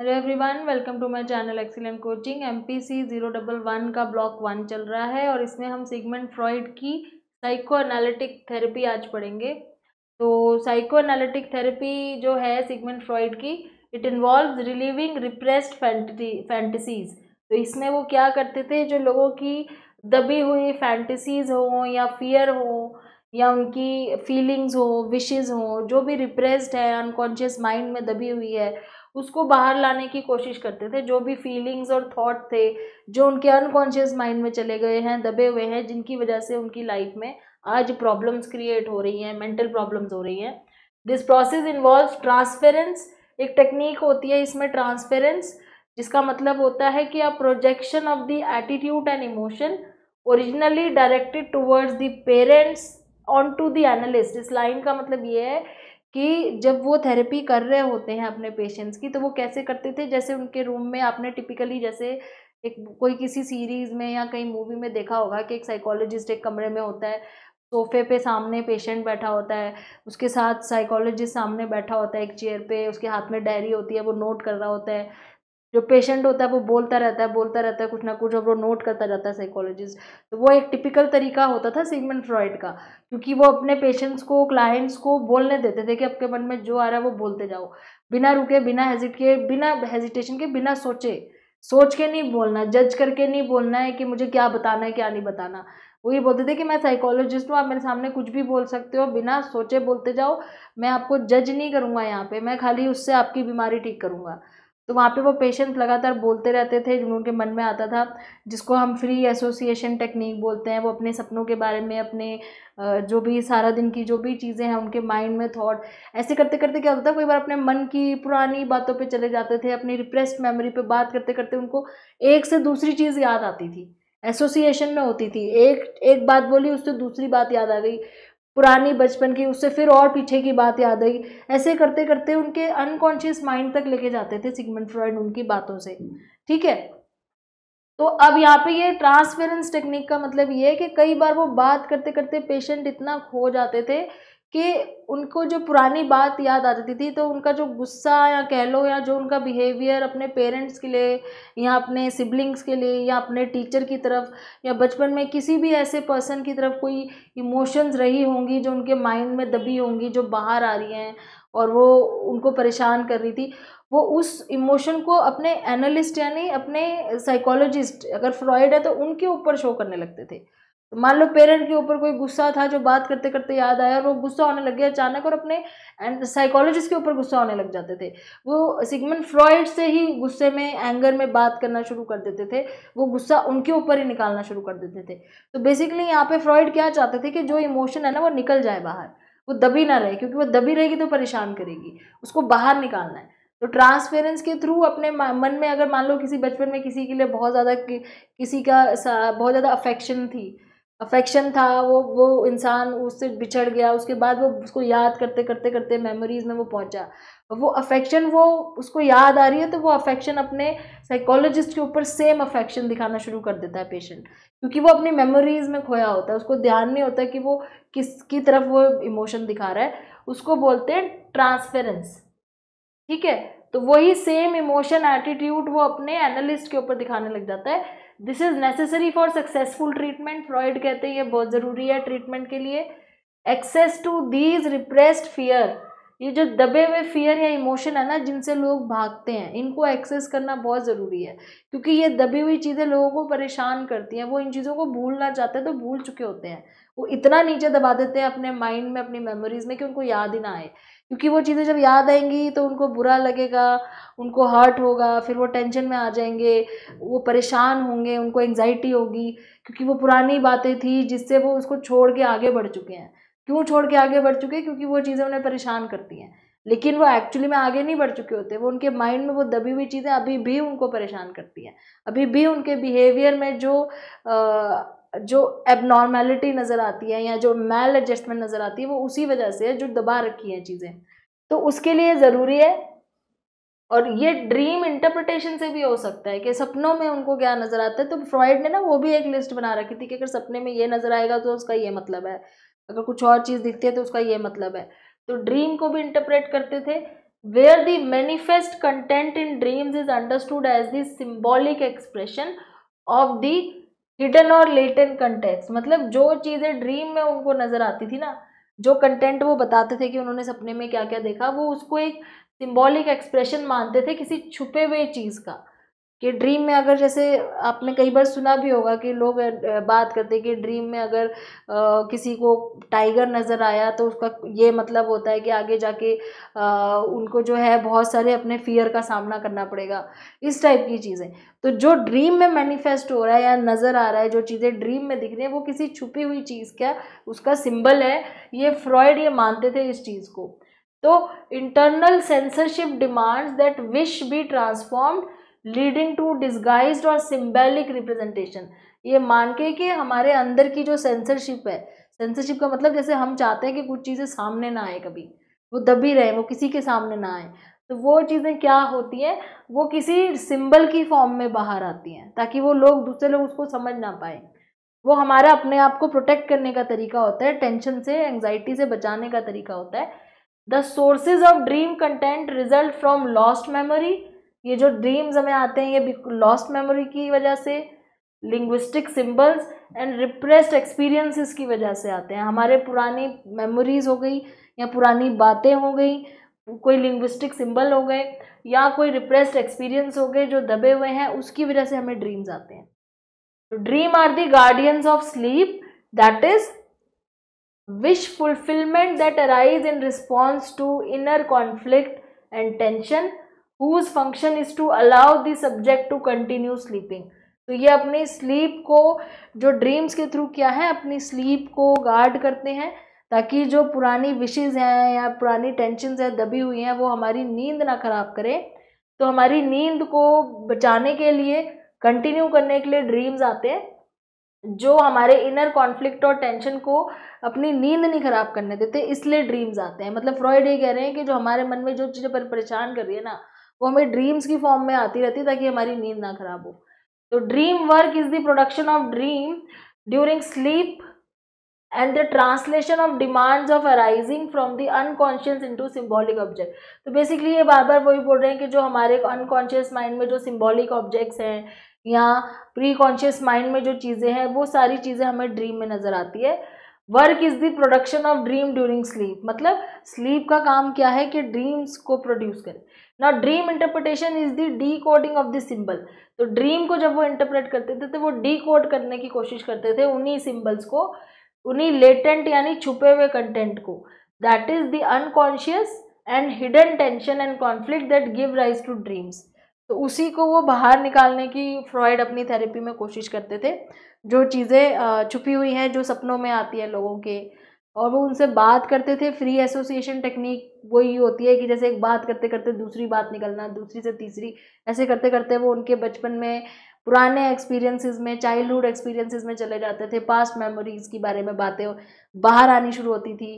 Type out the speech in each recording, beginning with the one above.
hello everyone welcome to my channel excellent coaching MPC zero double one का block one चल रहा है और इसमें हम सिगमेंट फ्रॉइड की साइको एनालिटिक थेरेपी आज पढ़ेंगे तो साइको एनालिटिक थेरेपी जो है सिगमेंट फ्रॉइड की it involve reliving repressed fantasies तो इसमें वो क्या करते थे जो लोगों की दबी हुई फैंटसीज हों या फियर हो या उनकी फीलिंग्स हो विशेज़ हो जो भी रिप्रेस्ड है अनकॉन्शियस माइंड में दबी हुई है उसको बाहर लाने की कोशिश करते थे जो भी फीलिंग्स और थॉट थे जो उनके अनकॉन्शियस माइंड में चले गए हैं दबे हुए हैं जिनकी वजह से उनकी लाइफ में आज प्रॉब्लम्स क्रिएट हो रही हैं मेंटल प्रॉब्लम्स हो रही हैं दिस प्रोसेस इन्वॉल्व ट्रांसपेरेंस एक टेक्निक होती है इसमें ट्रांसपेरेंस जिसका मतलब होता है कि आप projection of the attitude and emotion originally directed towards the parents on to the analyst इस लाइन का मतलब ये है कि जब वो थेरेपी कर रहे होते हैं अपने पेशेंट्स की तो वो कैसे करते थे जैसे उनके रूम में आपने टिपिकली जैसे एक कोई किसी सीरीज़ में या कहीं मूवी में देखा होगा कि एक साइकोलॉजिस्ट एक कमरे में होता है सोफे पे सामने पेशेंट बैठा होता है उसके साथ साइकोलॉजिस्ट सामने बैठा होता है एक चेयर पे उसके हाथ में डायरी होती है वो नोट कर रहा होता है जो पेशेंट होता है वो बोलता रहता है बोलता रहता है कुछ ना कुछ और वो नोट करता जाता है साइकोलॉजिस्ट तो वो एक टिपिकल तरीका होता था सीगमेंट फ्रॉइड का क्योंकि वो अपने पेशेंट्स को क्लाइंट्स को बोलने देते थे कि आपके मन में जो आ रहा है वो बोलते जाओ बिना रुके बिना हेजिट के बिना हेजिटेशन के बिना सोचे सोच के नहीं बोलना जज करके नहीं बोलना है कि मुझे क्या बताना है क्या नहीं बताना वो ये बोलते थे कि मैं साइकोलॉजिस्ट हूँ आप मेरे सामने कुछ भी बोल सकते हो बिना सोचे बोलते जाओ मैं आपको जज नहीं करूँगा यहाँ पे मैं खाली उससे आपकी बीमारी ठीक करूँगा तो वहाँ पे वो पेशेंट लगातार बोलते रहते थे जो उनके मन में आता था जिसको हम फ्री एसोसिएशन टेक्निक बोलते हैं वो अपने सपनों के बारे में अपने जो भी सारा दिन की जो भी चीज़ें हैं उनके माइंड में थॉट ऐसे करते करते क्या होता था कई बार अपने मन की पुरानी बातों पे चले जाते थे अपनी रिप्रेस्ड मेमोरी पे बात करते करते उनको एक से दूसरी चीज़ याद आती थी एसोसिएशन में होती थी एक एक बात बोली उससे दूसरी बात याद आ गई पुरानी बचपन की उससे फिर और पीछे की बात याद आई ऐसे करते करते उनके अनकॉन्शियस माइंड तक लेके जाते थे सिगमेंट फ्रॉइड उनकी बातों से ठीक है तो अब यहाँ पे ये ट्रांसफेरेंस टेक्निक का मतलब ये है कि कई बार वो बात करते करते पेशेंट इतना खो जाते थे कि उनको जो पुरानी बात याद आ जाती थी तो उनका जो गुस्सा या कह लो या जो उनका बिहेवियर अपने पेरेंट्स के लिए या अपने सिबलिंग्स के लिए या अपने टीचर की तरफ या बचपन में किसी भी ऐसे पर्सन की तरफ कोई इमोशंस रही होंगी जो उनके माइंड में दबी होंगी जो बाहर आ रही हैं और वो उनको परेशान कर रही थी वो उस इमोशन को अपने एनालिस्ट यानी अपने साइकोलॉजिस्ट अगर फ्रॉयड है तो उनके ऊपर शो करने लगते थे तो मान लो पेरेंट के ऊपर कोई गुस्सा था जो बात करते करते याद आया और वो गुस्सा होने लग गया अचानक और अपने एंड साइकोलॉजिस्ट के ऊपर गुस्सा होने लग जाते थे वो सिगमन फ्रॉयड से ही गुस्से में एंगर में बात करना शुरू कर देते थे वो गुस्सा उनके ऊपर ही निकालना शुरू कर देते थे तो बेसिकली यहाँ पे फ्रॉइड क्या चाहते थे कि जो इमोशन है ना वो निकल जाए बाहर वो दबी ना रहे क्योंकि वो दबी रहेगी तो परेशान करेगी उसको बाहर निकालना है तो ट्रांसपेरेंस के थ्रू अपने मन में अगर मान लो किसी बचपन में किसी के लिए बहुत ज़्यादा कि, किसी का बहुत ज़्यादा अफेक्शन थी अफेक्शन था वो वो इंसान उससे बिछड़ गया उसके बाद वो उसको याद करते करते करते मेमोरीज़ में वो पहुंचा वो अफेक्शन वो उसको याद आ रही है तो वो अफेक्शन अपने साइकोलॉजिस्ट के ऊपर सेम अफेक्शन दिखाना शुरू कर देता है पेशेंट क्योंकि वो अपनी मेमोरीज़ में खोया होता है उसको ध्यान नहीं होता कि वो किसकी तरफ वो इमोशन दिखा रहा है उसको बोलते हैं ट्रांसफेरेंस ठीक है तो वही सेम इमोशन एटीट्यूड वो अपने एनालिस्ट के ऊपर दिखाने लग जाता है this is necessary for successful treatment Freud कहते हैं ये बहुत ज़रूरी है ट्रीटमेंट के लिए access to these repressed fear ये जो दबे हुए फियर या इमोशन है ना जिनसे लोग भागते हैं इनको एक्सेस करना बहुत ज़रूरी है क्योंकि ये दबी हुई चीज़ें लोगों को परेशान करती हैं वो इन चीज़ों को भूलना चाहते हैं तो भूल चुके होते हैं वो इतना नीचे दबा देते हैं अपने माइंड में अपनी मेमोरीज़ में कि उनको याद ही ना आए क्योंकि वो चीज़ें जब याद आएंगी तो उनको बुरा लगेगा उनको हर्ट होगा फिर वो टेंशन में आ जाएंगे वो परेशान होंगे उनको एंगजाइटी होगी क्योंकि वो पुरानी बातें थी जिससे वो उसको छोड़ के आगे बढ़ चुके हैं क्यों छोड़ के आगे बढ़ चुके हैं क्योंकि वो चीज़ें उन्हें परेशान करती हैं लेकिन वो एक्चुअली में आगे नहीं बढ़ चुके होते वो उनके माइंड में वो दबी हुई चीज़ें अभी भी उनको परेशान करती हैं अभी भी उनके बिहेवियर में जो आ, जो एबनॉर्मेलिटी नज़र आती है या जो मेल एडजस्टमेंट नज़र आती है वो उसी वजह से है जो दबा रखी है चीज़ें तो उसके लिए ज़रूरी है और ये ड्रीम इंटरप्रटेशन से भी हो सकता है कि सपनों में उनको क्या नज़र आता है तो फ्रॉइड ने ना वो भी एक लिस्ट बना रखी थी कि अगर सपने में ये नज़र आएगा तो उसका ये मतलब है अगर कुछ और चीज़ दिखती है तो उसका ये मतलब है तो ड्रीम को भी इंटरप्रेट करते थे where the manifest content in dreams is understood as the expression of the hidden और लेटेंट कंटेंट्स मतलब जो चीज़ें ड्रीम में उनको नज़र आती थी ना जो कंटेंट वो बताते थे कि उन्होंने सपने में क्या क्या देखा वो उसको एक सिम्बॉलिक एक्सप्रेशन मानते थे किसी छुपे हुए चीज़ का कि ड्रीम में अगर जैसे आपने कई बार सुना भी होगा कि लोग बात करते कि ड्रीम में अगर आ, किसी को टाइगर नज़र आया तो उसका ये मतलब होता है कि आगे जाके आ, उनको जो है बहुत सारे अपने फियर का सामना करना पड़ेगा इस टाइप की चीज़ें तो जो ड्रीम में मैनिफेस्ट हो रहा है या नज़र आ रहा है जो चीज़ें ड्रीम में दिख रही हैं वो किसी छुपी हुई चीज़ का उसका सिम्बल है ये फ्रॉयड ये मानते थे इस चीज़ को तो internal censorship demands that wish be transformed leading to disguise और सिम्बेलिक रिप्रेजेंटेशन ये मान के कि हमारे अंदर की जो सेंसरशिप है सेंसरशिप का मतलब जैसे हम चाहते हैं कि कुछ चीज़ें सामने ना आए कभी वो दबी रहे वो किसी के सामने ना आए तो वो चीज़ें क्या होती हैं वो किसी सिंबल की फॉर्म में बाहर आती हैं ताकि वो लोग दूसरे लोग उसको समझ ना पाए वो हमारा अपने आप को प्रोटेक्ट करने का तरीका होता है टेंशन से एंगजाइटी से बचाने का तरीका होता है the sources of dream content result from lost memory ये जो ड्रीम्स हमें आते हैं ये लॉस्ट मेमोरी की वजह से linguistic symbols and repressed experiences की वजह से आते हैं हमारे पुरानी मेमोरीज हो गई या पुरानी बातें हो गई कोई लिंग्विस्टिक सिंबल हो गए या कोई रिप्रेस्ड एक्सपीरियंस हो गए जो दबे हुए हैं उसकी वजह से हमें ड्रीम्स आते हैं तो dream are the guardians of sleep that is wish fulfilment that arise in response to inner conflict and tension whose function is to allow the subject to continue sleeping तो ये अपनी स्लीप को जो dreams के through क्या है अपनी sleep को गार्ड करते हैं ताकि जो पुरानी विशेज़ हैं या पुरानी टेंशन हैं दबी हुई हैं वो हमारी नींद ना ख़राब करें तो हमारी नींद को बचाने के लिए कंटिन्यू करने के लिए ड्रीम्स आते हैं जो हमारे इनर कॉन्फ्लिक्ट और टेंशन को अपनी नींद नहीं ख़राब करने देते इसलिए ड्रीम्स आते हैं मतलब फ्रॉइड ये कह रहे हैं कि जो हमारे मन में जो चीज़ें परेशान कर रही है ना वो हमें ड्रीम्स की फॉर्म में आती रहती है ताकि हमारी नींद ना खराब हो तो dream work is the production of dream during sleep and the translation of demands of arising from the unconscious into symbolic object तो बेसिकली ये बार बार वही बोल रहे हैं कि जो हमारे अनकॉन्शियस माइंड में जो सिम्बॉलिक ऑब्जेक्ट्स हैं या प्री कॉन्शियस माइंड में जो चीज़ें हैं वो सारी चीज़ें हमें ड्रीम में नज़र आती है work is the production of dream during sleep मतलब स्लीप का काम क्या है कि ड्रीम्स को प्रोड्यूस करे ना dream interpretation is the decoding of the symbol तो ड्रीम को जब वो इंटरप्रेट करते थे तो वो डी कोड करने की कोशिश करते थे उन्हीं सिंबल्स को उन्हीं लेटेंट यानी छुपे हुए कंटेंट को that is the unconscious and hidden tension and conflict that give rise to dreams तो उसी को वो बाहर निकालने की फ्रॉयड अपनी थेरेपी में कोशिश करते थे जो चीज़ें छुपी हुई हैं जो सपनों में आती है लोगों के और वो उनसे बात करते थे फ्री एसोसिएशन टेक्निक वही होती है कि जैसे एक बात करते करते दूसरी बात निकलना दूसरी से तीसरी ऐसे करते करते वो उनके बचपन में पुराने एक्सपीरियंसेस में चाइल्डहुड एक्सपीरियंसेस में चले जाते थे पास्ट मेमोरीज़ के बारे में बातें बाहर आनी शुरू होती थी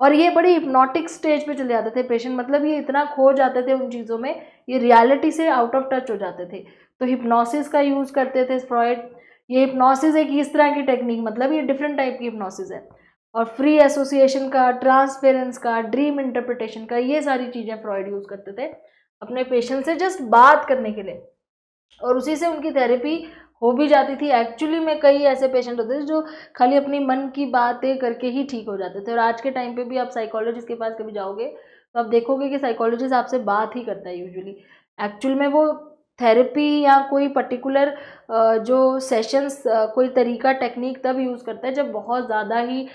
और ये बड़ी हिप्नोटिक स्टेज पे चले जाते थे पेशेंट मतलब ये इतना खो जाते थे उन चीज़ों में ये रियलिटी से आउट ऑफ टच हो जाते थे तो हिप्नोसिस का यूज़ करते थे फ्रॉयड ये हिप्नोसिस एक इस तरह की टेक्निक मतलब ये डिफरेंट टाइप की हिप्नोसिस है और फ्री एसोसिएशन का ट्रांसपेरेंस का ड्रीम इंटरप्रिटेशन का ये सारी चीज़ें फ्रॉयड यूज़ करते थे अपने पेशेंट से जस्ट बात करने के लिए और उसी से उनकी थेरेपी हो भी जाती थी एक्चुअली में कई ऐसे पेशेंट होते थे जो खाली अपनी मन की बातें करके ही ठीक हो जाते थे और आज के टाइम पे भी आप साइकोलॉजिस्ट के पास कभी जाओगे तो आप देखोगे कि साइकोलॉजिस्ट आपसे बात ही करता है यूजुअली एक्चुअल में वो थेरेपी या कोई पर्टिकुलर जो सेशंस कोई तरीका टेक्निक तब यूज़ करता है जब बहुत ज़्यादा ही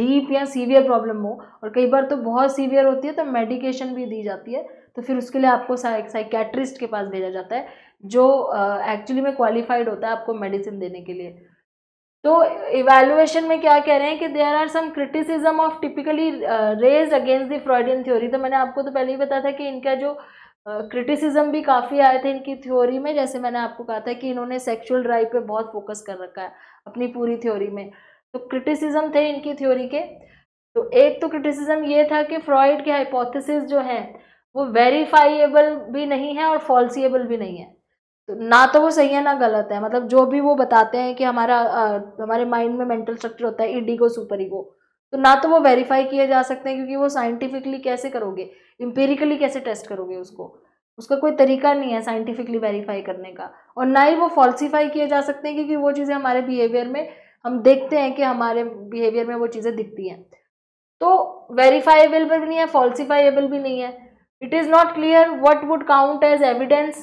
डीप या सीवियर प्रॉब्लम हो और कई बार तो बहुत सीवियर होती है तो मेडिकेशन भी दी जाती है तो फिर उसके लिए आपको साइकेट्रिस्ट के पास भेजा जाता है जो एक्चुअली में क्वालिफाइड होता है आपको मेडिसिन देने के लिए तो इवेलुएशन में क्या कह रहे हैं कि there are some criticism of typically raised against the Freudian theory तो मैंने आपको तो पहले ही बताया था कि इनका जो क्रिटिसिज्म uh, भी काफ़ी आए थे इनकी थ्योरी में जैसे मैंने आपको कहा था कि इन्होंने सेक्सुअल ड्राइव पे बहुत फोकस कर रखा है अपनी पूरी थ्योरी में तो क्रिटिसिज्म थे इनकी थ्योरी के तो एक तो क्रिटिसिज्म ये था कि फ्रॉइड के हाइपोथेसिस जो हैं वो वेरीफाइएबल भी नहीं है और फॉल्सिएबल भी नहीं है तो ना तो वो सही है ना गलत है मतलब जो भी वो बताते हैं कि हमारा आ, हमारे माइंड में मेंटल स्ट्रक्चर होता है को सुपर ईगो तो ना तो वो वेरीफाई किए जा सकते हैं क्योंकि वो साइंटिफिकली कैसे करोगे इम्पेरिकली कैसे टेस्ट करोगे उसको उसका कोई तरीका नहीं है साइंटिफिकली वेरीफाई करने का और ना ही वो फॉल्सीफाई किए जा सकते हैं क्योंकि वो चीज़ें हमारे बिहेवियर में हम देखते हैं कि हमारे बिहेवियर में वो चीज़ें दिखती हैं तो वेरीफाइबल भी नहीं है फॉल्सीफाइएबल भी नहीं है it is not clear what would count as evidence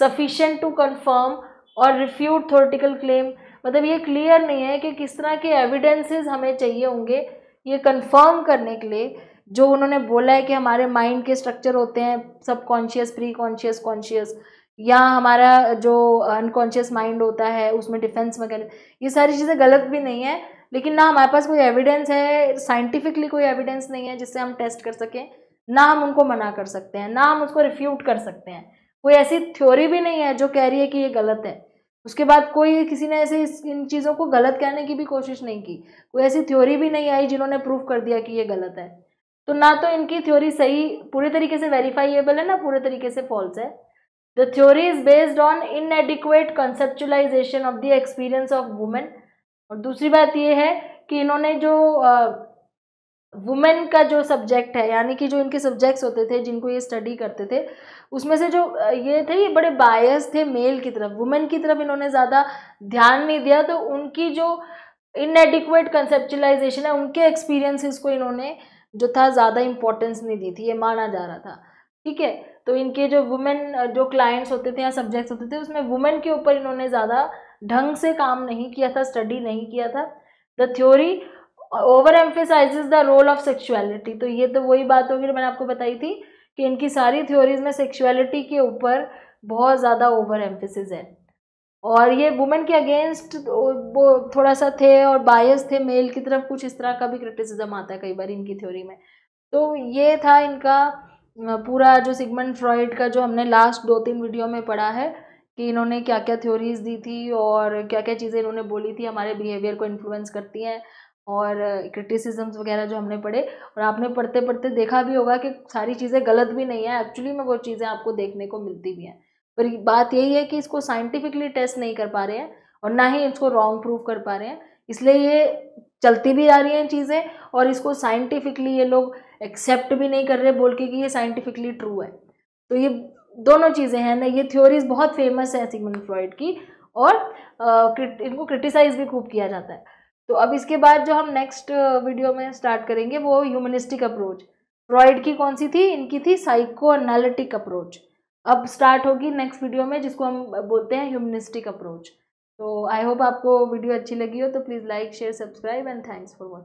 sufficient to confirm और रिफ्यूट थोरिटिकल क्लेम मतलब ये क्लियर नहीं है कि किस तरह के एविडेंसेज हमें चाहिए होंगे ये कन्फर्म करने के लिए जो उन्होंने बोला है कि हमारे माइंड के स्ट्रक्चर होते हैं सब कॉन्शियस प्री कॉन्शियस कॉन्शियस या हमारा जो अनकॉन्शियस माइंड होता है उसमें डिफेंस मैकेनिज्म ये सारी चीज़ें गलत भी नहीं है लेकिन ना हमारे पास कोई एविडेंस है साइंटिफिकली कोई एविडेंस नहीं है जिससे हम टेस्ट कर सकें ना हम उनको मना कर सकते हैं ना हम उसको रिफ्यूट कर सकते हैं कोई ऐसी थ्योरी भी नहीं है जो कह रही है कि ये गलत है उसके बाद कोई किसी ने ऐसे इन चीज़ों को गलत कहने की भी कोशिश नहीं की कोई ऐसी थ्योरी भी नहीं आई जिन्होंने प्रूव कर दिया कि ये गलत है तो ना तो इनकी थ्योरी सही पूरे तरीके से वेरीफाइएबल है ना पूरे तरीके से फॉल्स है the theory is based on inadequate conceptualisation of the experience of women और दूसरी बात ये है कि इन्होंने जो आ, वुमेन का जो सब्जेक्ट है यानी कि जो इनके सब्जेक्ट्स होते थे जिनको ये स्टडी करते थे उसमें से जो ये थे ये बड़े बायस थे मेल की तरफ वुमेन की तरफ इन्होंने ज़्यादा ध्यान नहीं दिया तो उनकी जो इनएडिक्वेट कंसेप्चुलाइजेशन है उनके एक्सपीरियंसिस को इन्होंने जो था ज़्यादा इम्पोर्टेंस नहीं दी थी ये माना जा रहा था ठीक है तो इनके जो वुमेन जो क्लाइंट्स होते थे या सब्जेक्ट्स होते थे उसमें वुमेन के ऊपर इन्होंने ज़्यादा ढंग से काम नहीं किया था स्टडी नहीं किया था the theory overemphasise the role of sexuality तो ये तो वही बात होगी मैंने आपको बताई थी कि इनकी सारी थ्योरीज में सेक्शुअलिटी के ऊपर बहुत ज़्यादा ओवर एम्फिसिस है और ये वुमेन के अगेंस्ट वो थोड़ा सा थे और बायस थे मेल की तरफ कुछ इस तरह का भी क्रिटिसिज्म आता है कई बार इनकी थ्योरी में तो ये था इनका पूरा जो सिगमंड फ्रॉइड का जो हमने लास्ट दो तीन वीडियो में पढ़ा है कि इन्होंने क्या क्या थ्योरीज दी थी और क्या क्या चीज़ें इन्होंने बोली थी हमारे बिहेवियर को इन्फ्लुएंस करती हैं और क्रिटिसिज़म्स वगैरह जो हमने पढ़े और आपने पढ़ते पढ़ते देखा भी होगा कि सारी चीज़ें गलत भी नहीं है एक्चुअली में वो चीज़ें आपको देखने को मिलती भी हैं पर बात यही है कि इसको साइंटिफिकली टेस्ट नहीं कर पा रहे हैं और ना ही इसको रॉन्ग प्रूव कर पा रहे हैं इसलिए ये चलती भी आ रही हैं चीज़ें और इसको साइंटिफिकली ये लोग एक्सेप्ट भी नहीं कर रहे बोल के कि ये साइंटिफिकली ट्रू है तो ये दोनों चीज़ें हैं ना ये थ्योरीज बहुत फेमस हैं सिगमंड फ्लॉइड की और आ, इनको क्रिटिसाइज भी खूब किया जाता है तो अब इसके बाद जो हम नेक्स्ट वीडियो uh, में स्टार्ट करेंगे वो ह्यूमनिस्टिक अप्रोच फ्रॉइड की कौन सी थी इनकी थी साइको एनालिटिक अप्रोच अब स्टार्ट होगी नेक्स्ट वीडियो में जिसको हम बोलते हैं ह्यूमनिस्टिक अप्रोच तो आई होप आपको वीडियो अच्छी लगी हो तो please like share subscribe and thanks for watching